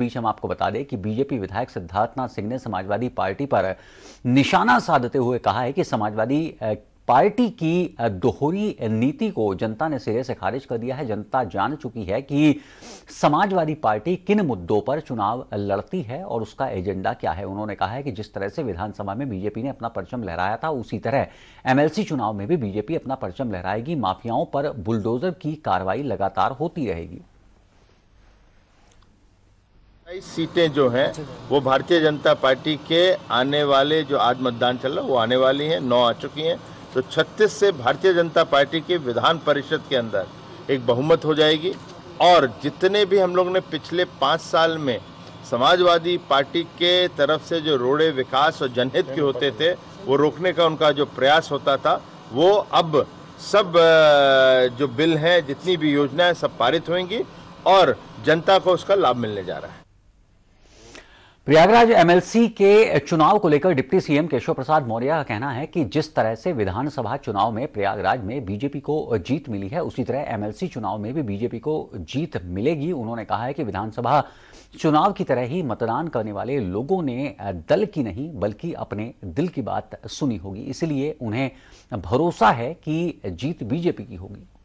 बीच हम आपको बता दें कि बीजेपी विधायक सिद्धार्थनाथ सिंह ने समाजवादी पार्टी पर निशाना साधते हुए कहा है कि समाजवादी पार्टी की दोहरी नीति को जनता ने सिरे से खारिज कर दिया है जनता जान चुकी है कि समाजवादी पार्टी किन मुद्दों पर चुनाव लड़ती है और उसका एजेंडा क्या है उन्होंने कहा है कि जिस तरह से विधानसभा में बीजेपी ने अपना परचम लहराया था उसी तरह एमएलसी चुनाव में भी बीजेपी अपना परचम लहराएगी माफियाओं पर बुलडोजर की कार्रवाई लगातार होती रहेगी बाईस सीटें जो हैं वो भारतीय जनता पार्टी के आने वाले जो आज मतदान चल रहा है वो आने वाली हैं नौ आ चुकी हैं तो छत्तीस से भारतीय जनता पार्टी के विधान परिषद के अंदर एक बहुमत हो जाएगी और जितने भी हम लोग ने पिछले पाँच साल में समाजवादी पार्टी के तरफ से जो रोड़े विकास और जनहित के होते थे वो रोकने का उनका जो प्रयास होता था वो अब सब जो बिल हैं जितनी भी योजनाएं सब पारित होंगी और जनता को उसका लाभ मिलने जा रहा है प्रयागराज एमएलसी के चुनाव को लेकर डिप्टी सीएम केशव प्रसाद मौर्य का कहना है कि जिस तरह से विधानसभा चुनाव में प्रयागराज में बीजेपी को जीत मिली है उसी तरह एमएलसी चुनाव में भी बीजेपी को जीत मिलेगी उन्होंने कहा है कि विधानसभा चुनाव की तरह ही मतदान करने वाले लोगों ने दल की नहीं बल्कि अपने दिल की बात सुनी होगी इसलिए उन्हें भरोसा है कि जीत बीजेपी की होगी